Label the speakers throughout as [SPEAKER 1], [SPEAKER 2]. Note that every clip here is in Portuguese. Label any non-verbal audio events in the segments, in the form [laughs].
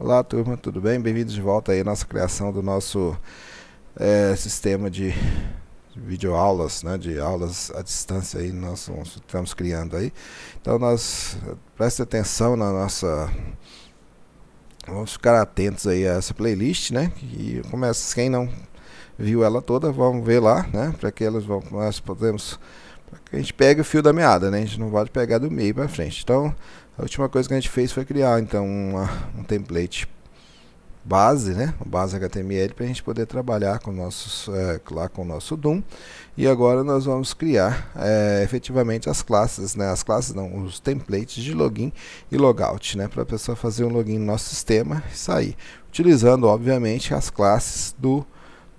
[SPEAKER 1] Olá turma, tudo bem? Bem-vindos de volta aí à nossa criação do nosso é, sistema de videoaulas, né, de aulas à distância aí nós estamos criando aí. Então nós preste atenção na nossa vamos ficar atentos aí a essa playlist, né? E começa quem não viu ela toda, vamos ver lá, né? Para que elas vão nós podemos que a gente pega o fio da meada, né? A gente não pode pegar do meio para frente. Então, a última coisa que a gente fez foi criar então uma, um template base, né? Base HTML para a gente poder trabalhar com nossos é, lá com o nosso Doom. E agora nós vamos criar é, efetivamente as classes, né? As classes não, os templates de login e logout, né? Para a pessoa fazer um login no nosso sistema e sair, utilizando obviamente as classes do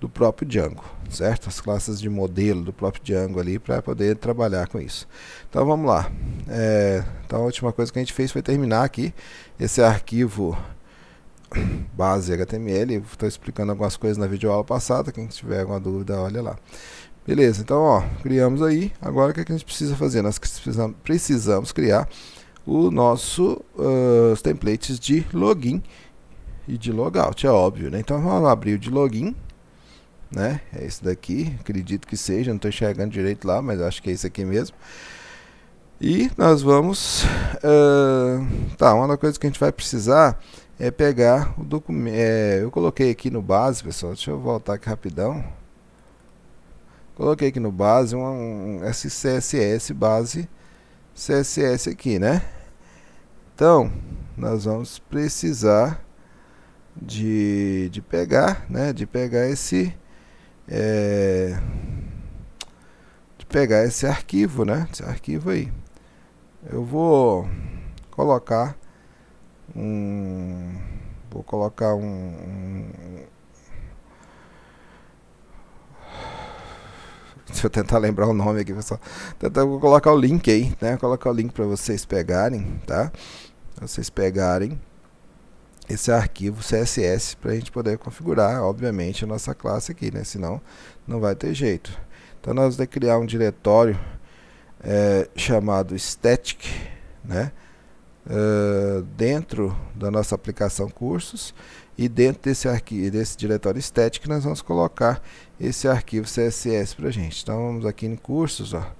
[SPEAKER 1] do próprio Django, certo? As classes de modelo do próprio Django ali para poder trabalhar com isso. Então vamos lá. É, então a última coisa que a gente fez foi terminar aqui esse arquivo [coughs] base HTML. Estou explicando algumas coisas na videoaula passada. Quem tiver alguma dúvida, olha lá. Beleza, então ó, criamos aí. Agora o que, é que a gente precisa fazer? Nós precisamos criar o nosso uh, os templates de login e de logout, é óbvio, né? Então vamos abrir o de login né? É esse daqui, acredito que seja, não estou enxergando direito lá, mas acho que é esse aqui mesmo. E nós vamos... Uh, tá, uma das coisas que a gente vai precisar é pegar o documento... É, eu coloquei aqui no base, pessoal, deixa eu voltar aqui rapidão. Coloquei aqui no base um, um, esse CSS base CSS aqui, né? Então, nós vamos precisar de, de pegar, né? De pegar esse é, de pegar esse arquivo, né? Esse arquivo aí. Eu vou colocar um, vou colocar um, um Deixa eu tentar lembrar o nome aqui, pessoal. Tentar, vou colocar o link aí, né? Vou colocar o link para vocês pegarem, tá? Pra vocês pegarem esse arquivo CSS para a gente poder configurar, obviamente, a nossa classe aqui, né? Senão não vai ter jeito. Então nós vamos criar um diretório é, chamado static, né? Uh, dentro da nossa aplicação cursos e dentro desse arquivo desse diretório static nós vamos colocar esse arquivo CSS para gente. Então vamos aqui em cursos, ó,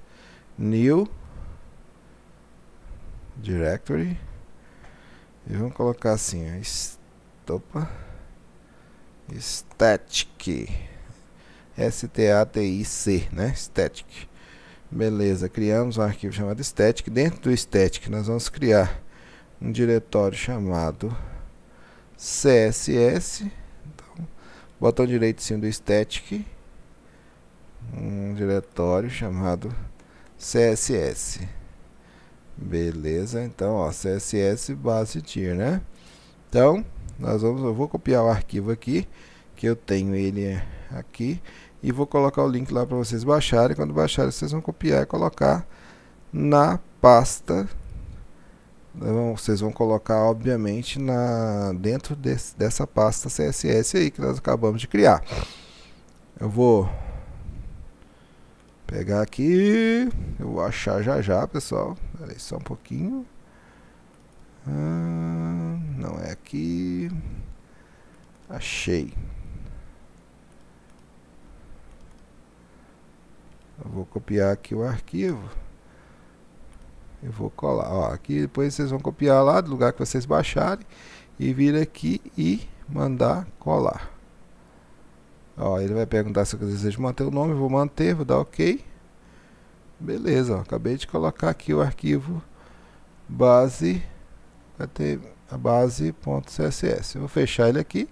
[SPEAKER 1] new directory e vamos colocar assim, ó, opa, static, S-T-A-T-I-C, né, static. Beleza, criamos um arquivo chamado static. Dentro do static nós vamos criar um diretório chamado CSS. Então, botão direito em cima do static, um diretório chamado CSS. Beleza, então, ó, CSS base tier, né? Então, nós vamos, eu vou copiar o arquivo aqui, que eu tenho ele eh, aqui, e vou colocar o link lá para vocês baixarem. Quando baixarem, vocês vão copiar e colocar na pasta. Vocês vão colocar, obviamente, na dentro desse, dessa pasta CSS aí que nós acabamos de criar. Eu vou Pegar aqui. Eu vou achar já já, pessoal. Pera aí só um pouquinho. Ah, não é aqui. Achei. Eu vou copiar aqui o arquivo. Eu vou colar. Ó, aqui depois vocês vão copiar lá do lugar que vocês baixarem. E vir aqui e mandar colar. Ó, ele vai perguntar se eu desejo manter o nome, vou manter, vou dar OK. Beleza, ó, acabei de colocar aqui o arquivo base base.css. Vou fechar ele aqui.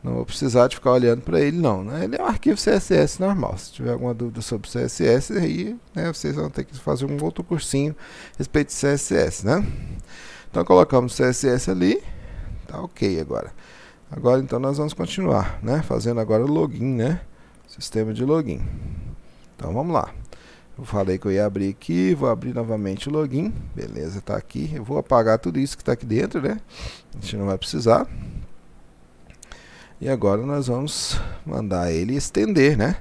[SPEAKER 1] Não vou precisar de ficar olhando para ele não, né? Ele é um arquivo CSS normal. Se tiver alguma dúvida sobre CSS aí, né, vocês vão ter que fazer um outro cursinho a respeito de CSS, né? Então colocamos CSS ali. Tá OK agora. Agora então nós vamos continuar, né? Fazendo agora o login, né? Sistema de login. Então vamos lá. Eu falei que eu ia abrir aqui, vou abrir novamente o login. Beleza, tá aqui. Eu vou apagar tudo isso que está aqui dentro, né? A gente não vai precisar. E agora nós vamos mandar ele estender, né?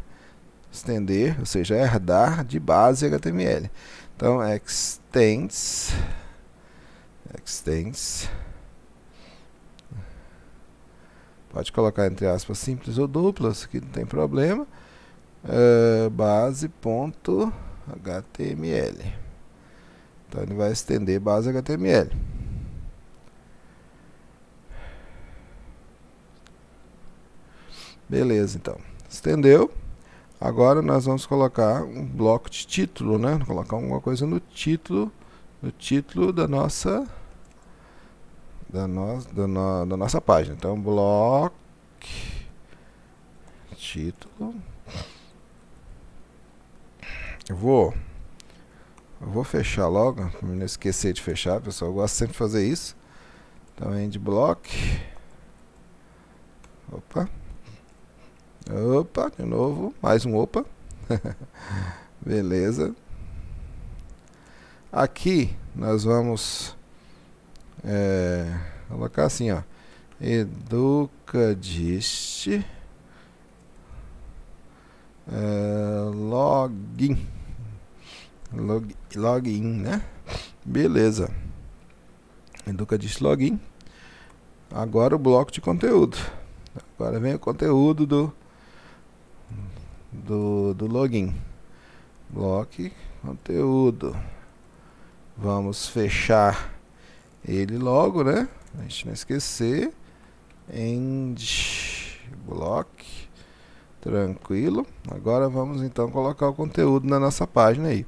[SPEAKER 1] Estender, ou seja, herdar de base HTML. Então, extends, extends pode colocar entre aspas simples ou duplas, que não tem problema, uh, é, base.html. Então ele vai estender base HTML. Beleza, então. Estendeu. Agora nós vamos colocar um bloco de título, né? colocar alguma coisa no título, no título da nossa da, no, da, no, da nossa página. Então, bloco título. Eu vou eu vou fechar logo, não esquecer de fechar, pessoal. Eu gosto sempre de fazer isso. Então, end block. Opa. Opa, de novo, mais um opa. [laughs] Beleza. Aqui nós vamos é, colocar assim, ó. Educadist é, login. Log, login, né? Beleza. educa Educadist login. Agora o bloco de conteúdo. Agora vem o conteúdo do do, do login. Bloco conteúdo. Vamos fechar ele logo, né? A gente não esquecer. End block. Tranquilo. Agora vamos então colocar o conteúdo na nossa página aí.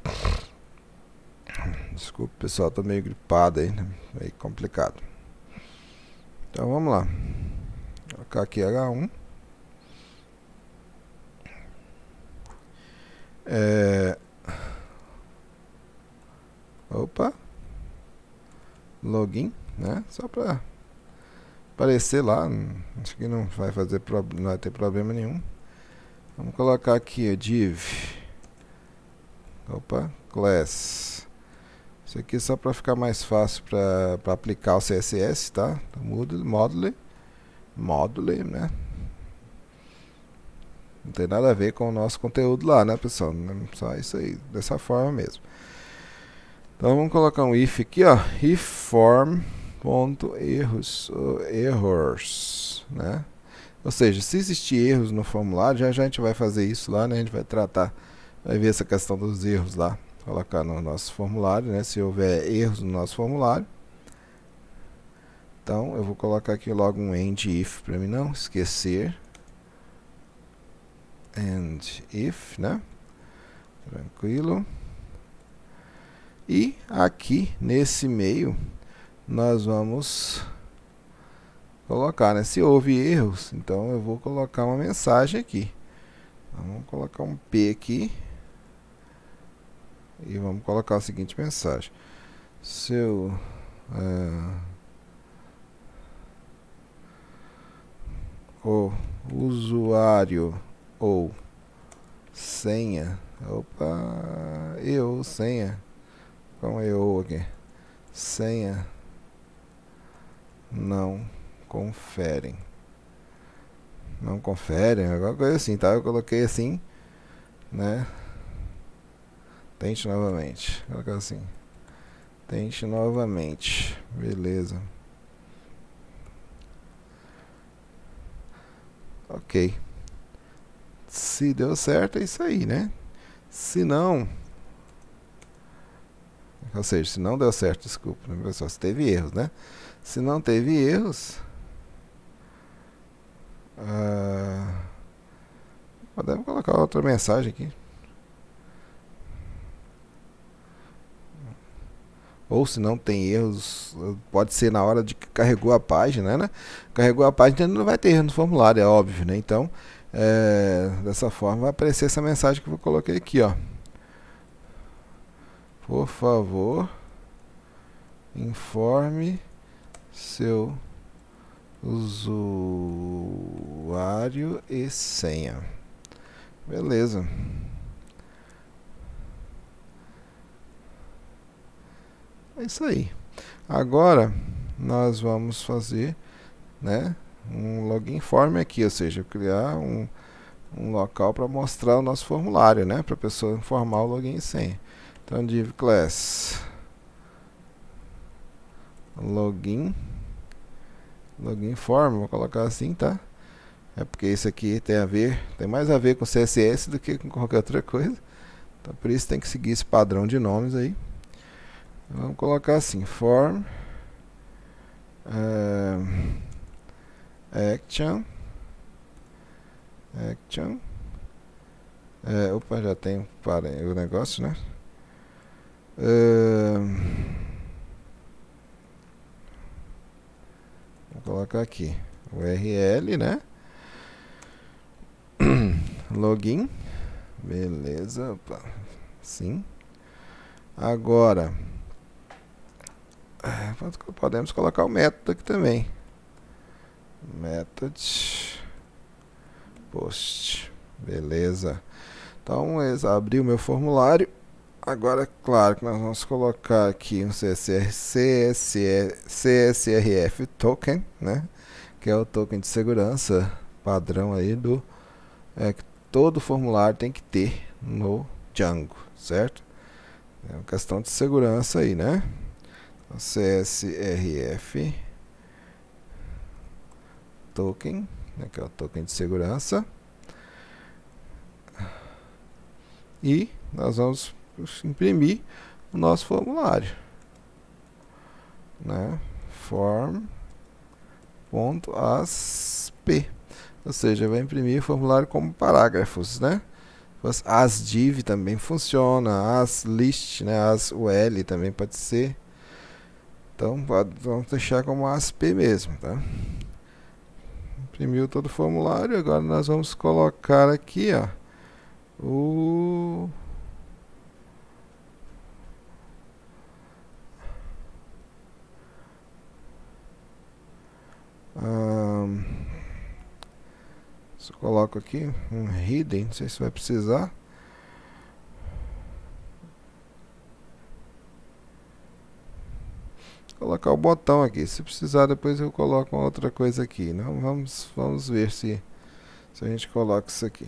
[SPEAKER 1] Desculpa, pessoal, tô tá meio gripado aí, né? Meio complicado. Então vamos lá. Vou colocar aqui H1. É... Opa! login, né? Só para aparecer lá. Hum, acho que não vai fazer não vai ter problema nenhum. Vamos colocar aqui a div. Opa, class. Isso aqui é só para ficar mais fácil para aplicar o CSS, tá? Então, module, module, module, né? Não tem nada a ver com o nosso conteúdo lá, né, pessoal? Só isso aí, dessa forma mesmo. Então vamos colocar um if aqui, ó, if form ponto erros, errors, né? Ou seja, se existir erros no formulário, já, já a gente vai fazer isso lá, né? A gente vai tratar, vai ver essa questão dos erros lá, colocar no nosso formulário, né? Se houver erros no nosso formulário. Então, eu vou colocar aqui logo um end if para mim não esquecer. End if, né? Tranquilo. E aqui nesse meio nós vamos colocar, né? Se houve erros, então eu vou colocar uma mensagem aqui. vamos colocar um P aqui. E vamos colocar a seguinte mensagem. Seu... É, o usuário ou senha. Opa, eu senha com é eu aqui. Senha não conferem. Não conferem, alguma coisa assim, tá? Eu coloquei assim, né? Tente novamente. Colocar assim. Tente novamente. Beleza. Ok. Se deu certo, é isso aí, né? Se não, ou seja, se não deu certo, desculpa, né, pessoal, se teve erros, né? Se não teve erros, uh, podemos colocar outra mensagem aqui. ou se não tem erros, pode ser na hora de que carregou a página, né? Carregou a página, não vai ter erro no formulário, é óbvio, né? Então, é, dessa forma vai aparecer essa mensagem que eu coloquei aqui, ó. Por favor, informe seu usuário e senha. Beleza. É isso aí. Agora nós vamos fazer, né, um login form aqui, ou seja, criar um, um local para mostrar o nosso formulário, né, para a pessoa informar o login e senha. Então, div class login login form, vou colocar assim, tá? É porque isso aqui tem a ver, tem mais a ver com CSS do que com qualquer outra coisa. Então por isso tem que seguir esse padrão de nomes aí. Vamos colocar assim, form eh, action action eh, opa, já tem o negócio, né? Uh, vou colocar aqui URL, né? [clears throat] Login. Beleza. Opa. Sim. Agora, é, podemos colocar o método aqui também. Method post. Beleza. Então, abri o meu formulário. Agora, é claro que nós vamos colocar aqui um CSR, CSR, CSRF token, né? Que é o token de segurança padrão aí do é, que todo formulário tem que ter no Django, certo? É uma questão de segurança aí, né? Então, CSRF token, né, que é o token de segurança. E nós vamos imprimir o nosso formulário. Né? Form.asp. Ou seja, vai imprimir o formulário como parágrafos, né? As div também funciona, as list, né? As ul também pode ser. Então vamos deixar como ASP mesmo, tá? Imprimiu todo o formulário, agora nós vamos colocar aqui, ó, o Um, só coloco aqui um hidden, não sei se vai precisar. colocar o botão aqui, se precisar depois eu coloco uma outra coisa aqui. Não, vamos, vamos ver se, se a gente coloca isso aqui.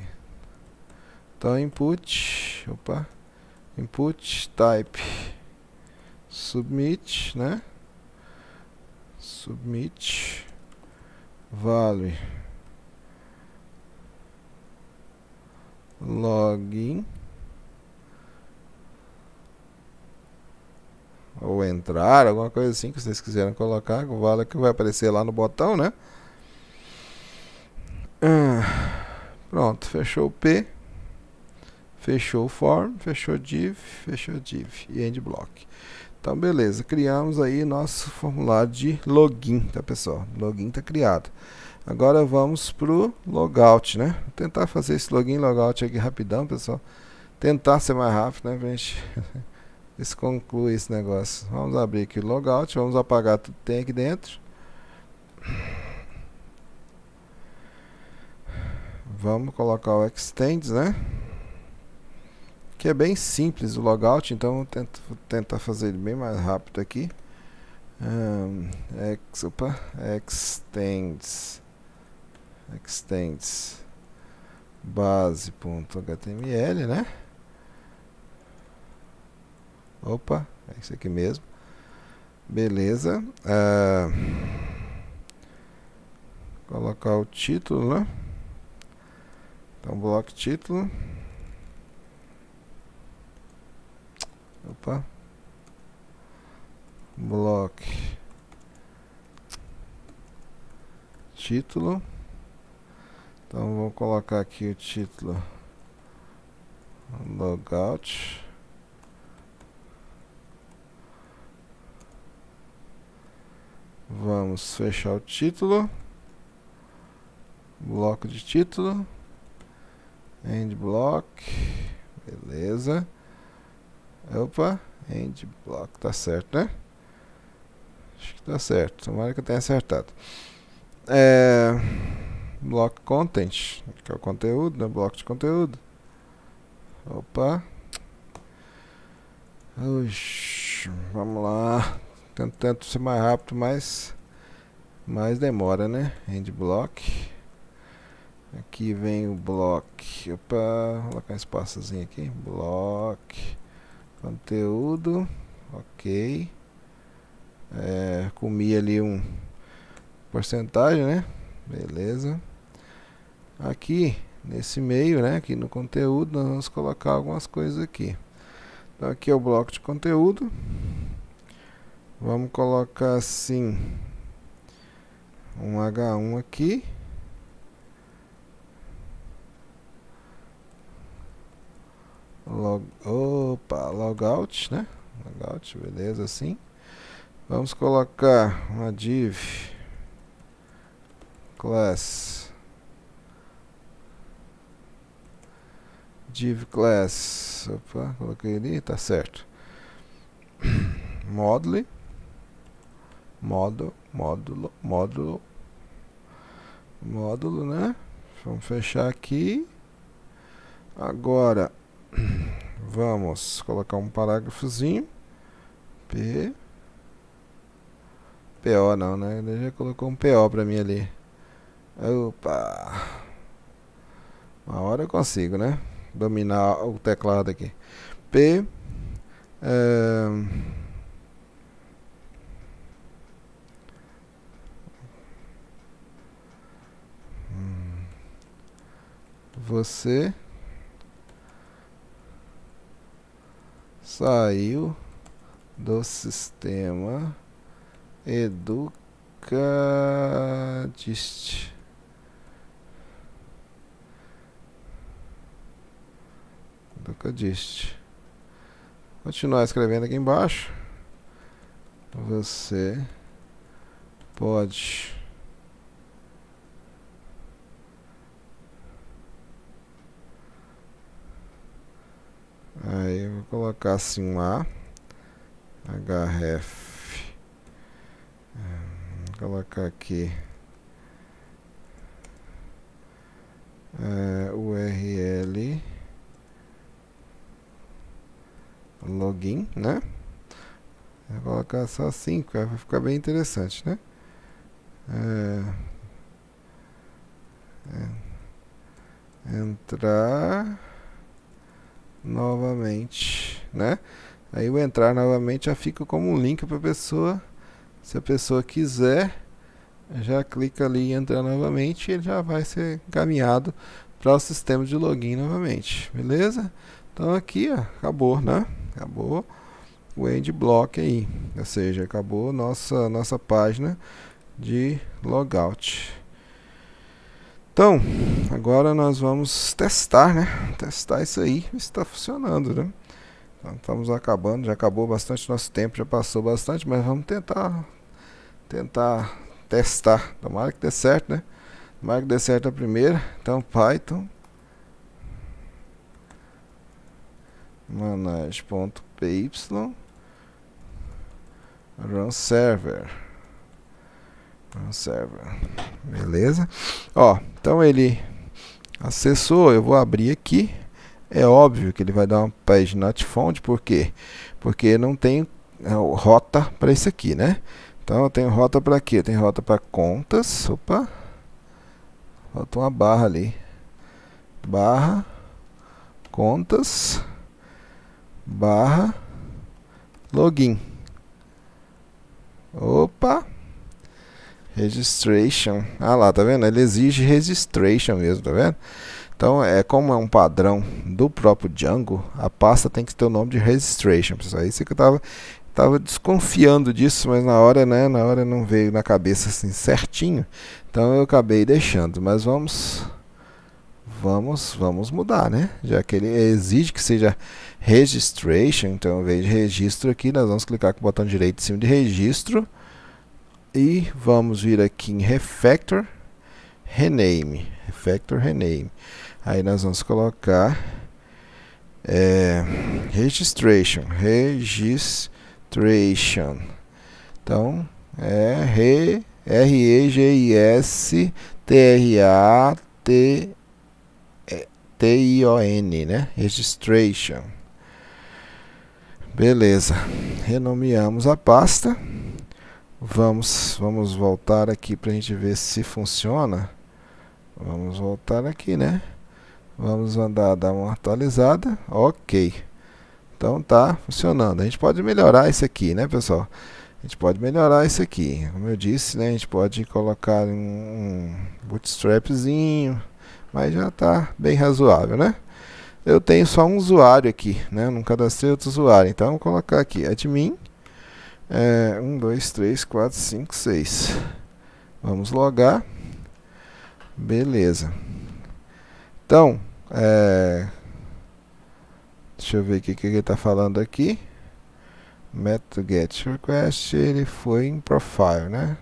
[SPEAKER 1] Então input, opa, input type submit, né? Submit vale login ou entrar, alguma coisa assim que vocês quiserem colocar, o vale que vai aparecer lá no botão, né? Ah, pronto, fechou o P, fechou o form, fechou div, fechou div e end block. Então, beleza. Criamos aí nosso formulário de login, tá, pessoal? Login está criado. Agora vamos para o logout, né? Vou tentar fazer esse login e logout aqui rapidão, pessoal. Tentar ser mais rápido, né, gente? [laughs] se conclui esse negócio. Vamos abrir aqui o logout, vamos apagar tudo que tem aqui dentro. Vamos colocar o extends, né? que é bem simples o logout, então vou tento tentar fazer ele bem mais rápido aqui. Um, ex, opa, extends, extends base.html, né? Opa, é isso aqui mesmo. Beleza. Uh, colocar o título, né? Então, bloco título. Opa. Block. Título. Então vou colocar aqui o título. Logout. Vamos fechar o título. Bloco de título. End block. Beleza. Opa, end block, tá certo, né? Acho que tá certo, tomara que eu tenha acertado. É, block content, que é o conteúdo, né? Bloco de conteúdo. Opa. Oxi, vamos lá. Tento, tento ser mais rápido, mas mais demora, né? End block. Aqui vem o block. Opa, vou colocar um espaçozinho aqui. Block. Conteúdo, ok. É, comi ali um porcentagem, né? Beleza. Aqui, nesse meio, né? Aqui no conteúdo, nós vamos colocar algumas coisas aqui. Então aqui é o bloco de conteúdo. Vamos colocar assim um H1 aqui. log, opa, logout, né? Logout, beleza, assim. Vamos colocar uma div class div class, opa, coloquei ali, tá certo. Module módulo, módulo, módulo, módulo, né? Vamos fechar aqui. Agora, Vamos colocar um parágrafozinho. P. PO não, né? Ele já colocou um PO pra mim ali. Opa! Uma hora eu consigo, né? Dominar o teclado aqui. P. É... Você saiu do sistema educadist. Educadist. Continuar escrevendo aqui embaixo. Você pode Aí eu vou colocar assim um A, HF, eh, vou colocar aqui é, eh, URL login, né? Vou colocar só 5, é, vai ficar bem interessante, né? É, é, entrar novamente, né? Aí o entrar novamente já fica como um link para a pessoa. Se a pessoa quiser, já clica ali em entrar novamente e ele já vai ser encaminhado para o sistema de login novamente, beleza? Então aqui, ó, acabou, né? Acabou o end block aí, ou seja, acabou nossa nossa página de logout. Então, agora nós vamos testar, né? Testar isso aí, ver se está funcionando, né? Então, estamos acabando, já acabou bastante nosso tempo, já passou bastante, mas vamos tentar tentar testar. Tomara que dê certo, né? Tomara que dê certo a primeira. Então, Python manage.py run server server. Beleza? Ó, então ele acessou, eu vou abrir aqui. É óbvio que ele vai dar um page not found, por quê? Porque não tem é, rota para isso aqui, né? Então eu tenho rota para quê? eu tenho rota para contas, opa. Falta uma barra ali. Barra contas barra login. Opa! Registration. Ah lá, tá vendo? Ele exige registration mesmo, tá vendo? Então, é como é um padrão do próprio Django, a pasta tem que ter o nome de registration, pessoal. É isso que eu tava tava desconfiando disso, mas na hora, né, na hora não veio na cabeça assim certinho. Então eu acabei deixando, mas vamos vamos vamos mudar, né? Já que ele exige que seja registration, então em vez de registro aqui, nós vamos clicar com o botão direito em cima de registro e vamos vir aqui em Refactor Rename. Refactor Rename. Aí nós vamos colocar é, Registration. Registration. Então é re, R-E-G-I-S-T-R-A-T-I-O-N, né? Registration. Beleza, renomeamos a pasta Vamos, vamos voltar aqui para a gente ver se funciona. Vamos voltar aqui, né? Vamos andar, dar uma atualizada. Ok. Então tá funcionando. A gente pode melhorar isso aqui, né, pessoal? A gente pode melhorar isso aqui. Como eu disse, né, a gente pode colocar um bootstrapzinho, mas já tá bem razoável, né? Eu tenho só um usuário aqui, né? Não cadastrei outro usuário. Então, vou colocar aqui admin é, 1, 2, 3, 4, 5, 6. Vamos logar. Beleza. Então, é, deixa eu ver o que, que ele está falando aqui. Método get request, ele foi em profile, né?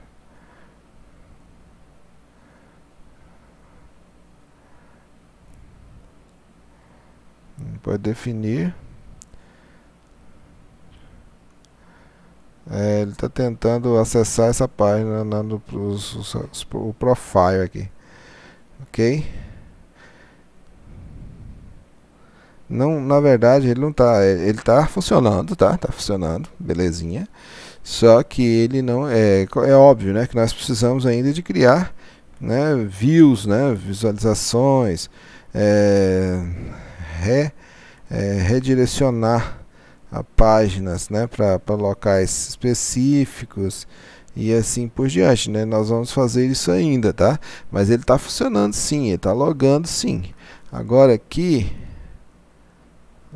[SPEAKER 1] Pode definir. É, ele está tentando acessar essa página na, no, os, os, os, o profile aqui. Ok? Não, na verdade ele não está, é, ele está funcionando, tá? Tá funcionando, belezinha. Só que ele não é, é óbvio, né? Que nós precisamos ainda de criar, né? Views, né? Visualizações, é, re, é, redirecionar a páginas né, para locais específicos e assim por diante. Né? Nós vamos fazer isso ainda, tá? Mas ele está funcionando sim, ele está logando sim. Agora aqui,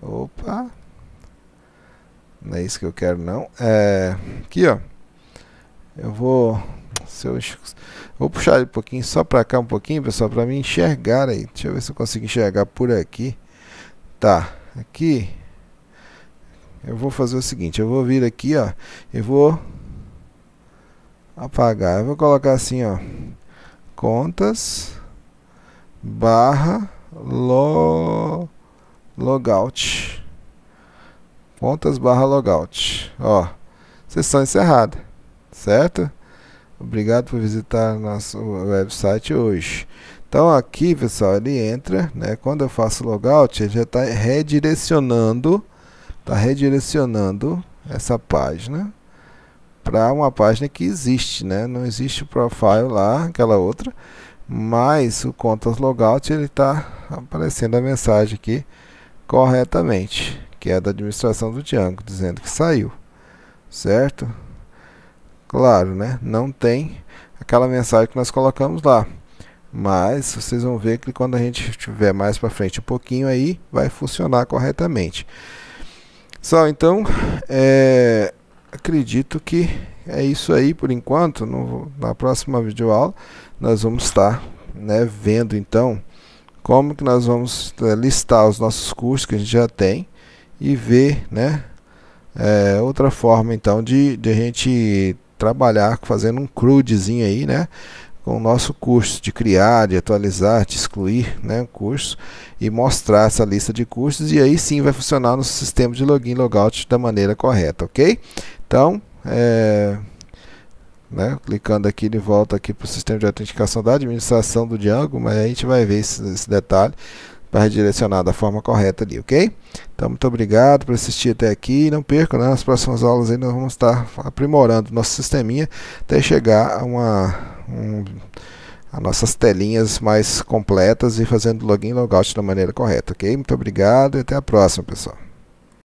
[SPEAKER 1] opa, não é isso que eu quero não. É, aqui ó, eu vou, se vou puxar ele um pouquinho, só para cá um pouquinho pessoal, para me enxergar aí. Deixa eu ver se eu consigo enxergar por aqui. Tá, aqui eu vou fazer o seguinte, eu vou vir aqui, ó, eu vou apagar, eu vou colocar assim, ó, contas barra lo, logout, contas barra logout, ó, sessão encerrada, certo? Obrigado por visitar nosso website hoje. Então aqui, pessoal, ele entra, né? Quando eu faço logout, ele já está redirecionando está redirecionando essa página para uma página que existe, né? Não existe o profile lá, aquela outra, mas o contas logout ele está aparecendo a mensagem aqui corretamente, que é da administração do Django, dizendo que saiu, certo? Claro, né? Não tem aquela mensagem que nós colocamos lá, mas vocês vão ver que quando a gente tiver mais para frente um pouquinho aí, vai funcionar corretamente. Só, então, é, acredito que é isso aí por enquanto. No, na próxima videoaula, nós vamos estar né, vendo, então, como que nós vamos é, listar os nossos cursos que a gente já tem e ver, né, é, outra forma, então, de, de a gente trabalhar fazendo um crudezinho aí, né? com o nosso curso de criar, de atualizar, de excluir né, curso e mostrar essa lista de cursos e aí sim vai funcionar no sistema de login e logout da maneira correta, ok? Então, é, né, clicando aqui ele volta aqui para o sistema de autenticação da administração do Django, mas a gente vai ver esse, esse detalhe para redirecionar da forma correta ali, ok? Então, muito obrigado por assistir até aqui. Não percam, né? nas próximas aulas aí nós vamos estar aprimorando nosso sisteminha até chegar a uma um, as nossas telinhas mais completas e fazendo login e logout da maneira correta, ok? Muito obrigado e até a próxima, pessoal.